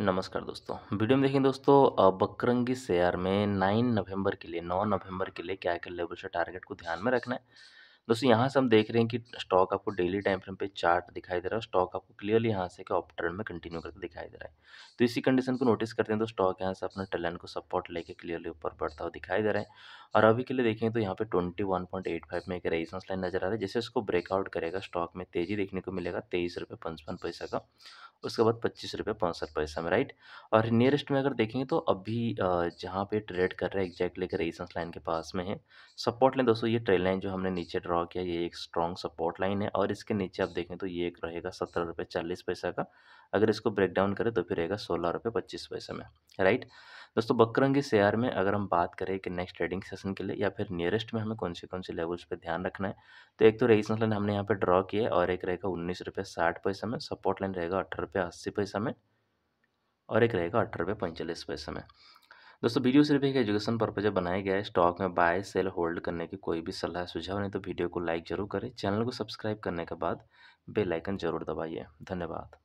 नमस्कार दोस्तों वीडियो में देखें दोस्तों बकरंगी शेयर में नाइन नवंबर के लिए नौ नवंबर के लिए क्या क्या लेवल से टारगेट को ध्यान में रखना है दोस्तों यहाँ से हम देख रहे हैं कि स्टॉक आपको डेली टाइम फ्रेम पे चार्ट दिखाई दे रहा है स्टॉक आपको क्लियरली यहाँ से कि ऑप्ट्रेंड में कंटिन्यू करके दिखाई दे रहा है तो इसी कंडीशन को नोटिस करते हैं तो स्टॉक यहाँ से अपने टैलेंट को सपोर्ट लेके क्लियरली ऊपर बढ़ता हुआ दिखाई दे रहा है और अभी के लिए देखें तो यहाँ पे 21.85 में एक रेजिस्टेंस लाइन नजर आ रहा है जैसे इसको ब्रेकआउट करेगा स्टॉक में तेजी देखने को मिलेगा तेईस रुपये पचपन पैसा का उसके बाद पच्चीस रुपये पैंसठ पैसा में राइट और नियरेस्ट में अगर देखेंगे तो अभी जहाँ पे ट्रेड कर रहा है एग्जैक्ट लेकर रेजिस्टेंस लाइन के पास में है सपोर्ट लाइन दोस्तों ये ट्रेड लाइन जो हमने नीचे ड्रॉ किया ये एक स्ट्रॉन्ग सपोर्ट लाइन है और इसके नीचे आप देखें तो ये एक रहेगा सत्रह रुपये चालीस पैसा का अगर इसको ब्रेक डाउन करें तो फिर रहेगा सोलह रुपये पच्चीस पैसे में राइट दोस्तों बकरंगी शेयर में अगर हम बात करें कि नेक्स्ट ट्रेडिंग सेशन के लिए या फिर नियरेस्ट में हमें कौन से कौन से लेवल्स पे ध्यान रखना है तो एक तो रेजिस्टेंस लाइन हमने यहाँ पे ड्रॉ किया और एक रहेगा उन्नीस रुपये साठ पैसा में सपोर्ट लाइन रहेगा अठारह रुपये अस्सी पैसा में और एक रहेगा अठारह रुपये पैंतालीस पैसा में दोस्तों वीडियो सिर्फ एक एजुकेशन पर्पज बनाया गया है स्टॉक में बाय सेल होल्ड करने की कोई भी सलाह सुझाव नहीं तो वीडियो को लाइक जरूर करें चैनल को सब्सक्राइब करने के बाद बेलाइकन जरूर दबाइए धन्यवाद